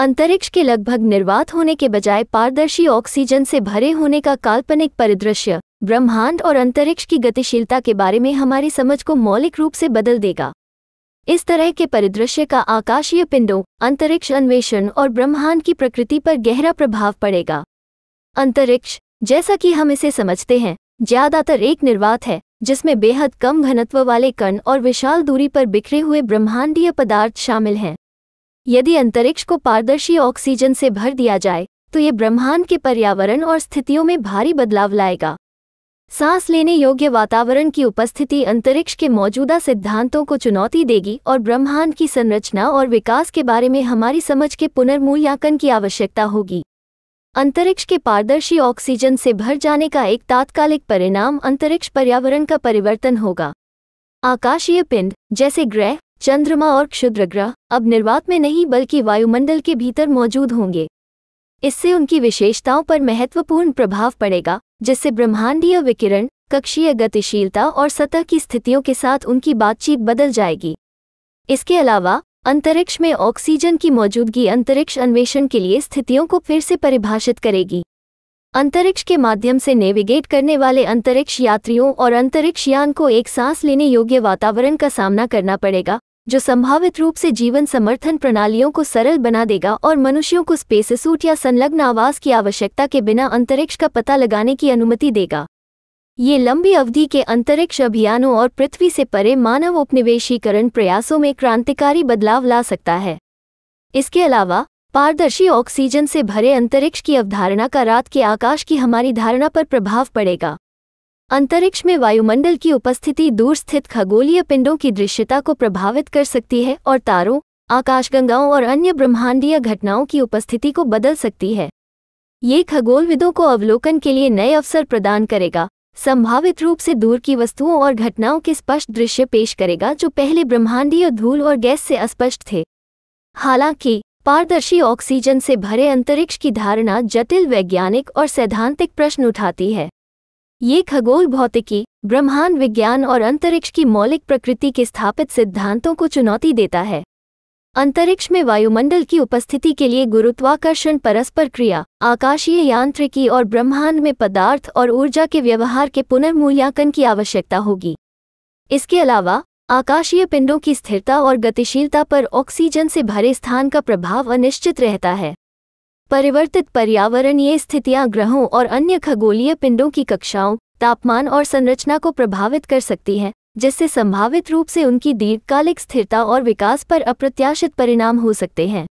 अंतरिक्ष के लगभग निर्वात होने के बजाय पारदर्शी ऑक्सीजन से भरे होने का काल्पनिक परिदृश्य ब्रह्मांड और अंतरिक्ष की गतिशीलता के बारे में हमारी समझ को मौलिक रूप से बदल देगा इस तरह के परिदृश्य का आकाशीय पिंडों अंतरिक्ष अन्वेषण और ब्रह्मांड की प्रकृति पर गहरा प्रभाव पड़ेगा अंतरिक्ष जैसा कि हम इसे समझते हैं ज्यादातर एक निर्वात है जिसमें बेहद कम घनत्व वाले कण और विशाल दूरी पर बिखरे हुए ब्रह्मांडीय पदार्थ शामिल हैं यदि अंतरिक्ष को पारदर्शी ऑक्सीजन से भर दिया जाए तो ये ब्रह्मांड के पर्यावरण और स्थितियों में भारी बदलाव लाएगा सांस लेने योग्य वातावरण की उपस्थिति अंतरिक्ष के मौजूदा सिद्धांतों को चुनौती देगी और ब्रह्मांड की संरचना और विकास के बारे में हमारी समझ के पुनर्मूल्यांकन की आवश्यकता होगी अंतरिक्ष के पारदर्शी ऑक्सीजन से भर जाने का एक तात्कालिक परिणाम अंतरिक्ष पर्यावरण का परिवर्तन होगा आकाशीय पिंड जैसे ग्रह चंद्रमा और क्षुद्रग्रह अब निर्वात में नहीं बल्कि वायुमंडल के भीतर मौजूद होंगे इससे उनकी विशेषताओं पर महत्वपूर्ण प्रभाव पड़ेगा जिससे ब्रह्मांडीय विकिरण कक्षीय गतिशीलता और सतह की स्थितियों के साथ उनकी बातचीत बदल जाएगी इसके अलावा अंतरिक्ष में ऑक्सीजन की मौजूदगी अंतरिक्ष अन्वेषण के लिए स्थितियों को फिर से परिभाषित करेगी अंतरिक्ष के माध्यम से नेविगेट करने वाले अंतरिक्ष यात्रियों और अंतरिक्ष यान को एक सांस लेने योग्य वातावरण का सामना करना पड़ेगा जो संभावित रूप से जीवन समर्थन प्रणालियों को सरल बना देगा और मनुष्यों को स्पेस सूट या संलग्न आवास की आवश्यकता के बिना अंतरिक्ष का पता लगाने की अनुमति देगा ये लंबी अवधि के अंतरिक्ष अभियानों और पृथ्वी से परे मानव उपनिवेशीकरण प्रयासों में क्रांतिकारी बदलाव ला सकता है इसके अलावा पारदर्शी ऑक्सीजन से भरे अंतरिक्ष की अवधारणा का रात के आकाश की हमारी धारणा पर प्रभाव पड़ेगा अंतरिक्ष में वायुमंडल की उपस्थिति दूर स्थित खगोलीय पिंडों की दृश्यता को प्रभावित कर सकती है और तारों आकाशगंगाओं और अन्य ब्रह्मांडीय घटनाओं की उपस्थिति को बदल सकती है ये खगोलविदों को अवलोकन के लिए नए अवसर प्रदान करेगा संभावित रूप से दूर की वस्तुओं और घटनाओं के स्पष्ट दृश्य पेश करेगा जो पहले ब्रह्मांडीय धूल और गैस से अस्पष्ट थे हालांकि पारदर्शी ऑक्सीजन से भरे अंतरिक्ष की धारणा जटिल वैज्ञानिक और सैद्धांतिक प्रश्न उठाती है ये खगोल भौतिकी ब्रह्मांड विज्ञान और अंतरिक्ष की मौलिक प्रकृति के स्थापित सिद्धांतों को चुनौती देता है अंतरिक्ष में वायुमंडल की उपस्थिति के लिए गुरुत्वाकर्षण परस्पर क्रिया आकाशीय यांत्रिकी और ब्रह्मांड में पदार्थ और ऊर्जा के व्यवहार के पुनर्मूल्यांकन की आवश्यकता होगी इसके अलावा आकाशीय पिंडों की स्थिरता और गतिशीलता पर ऑक्सीजन से भरे स्थान का प्रभाव अनिश्चित रहता है परिवर्तित पर्यावरणीय स्थितियां ग्रहों और अन्य खगोलीय पिंडों की कक्षाओं तापमान और संरचना को प्रभावित कर सकती हैं जिससे संभावित रूप से उनकी दीर्घकालिक स्थिरता और विकास पर अप्रत्याशित परिणाम हो सकते हैं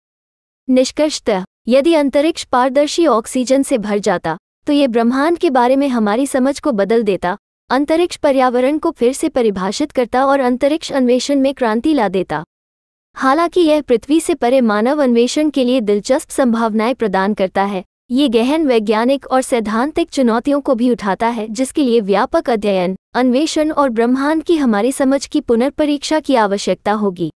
निष्कर्षतः यदि अंतरिक्ष पारदर्शी ऑक्सीजन से भर जाता तो ये ब्रह्मांड के बारे में हमारी समझ को बदल देता अंतरिक्ष पर्यावरण को फिर से परिभाषित करता और अंतरिक्ष अन्वेषण में क्रांति ला देता हालांकि यह पृथ्वी से परे मानव अन्वेषण के लिए दिलचस्प संभावनाएं प्रदान करता है ये गहन वैज्ञानिक और सैद्धांतिक चुनौतियों को भी उठाता है जिसके लिए व्यापक अध्ययन अन्वेषण और ब्रह्मांड की हमारी समझ की पुनर्परीक्षा की आवश्यकता होगी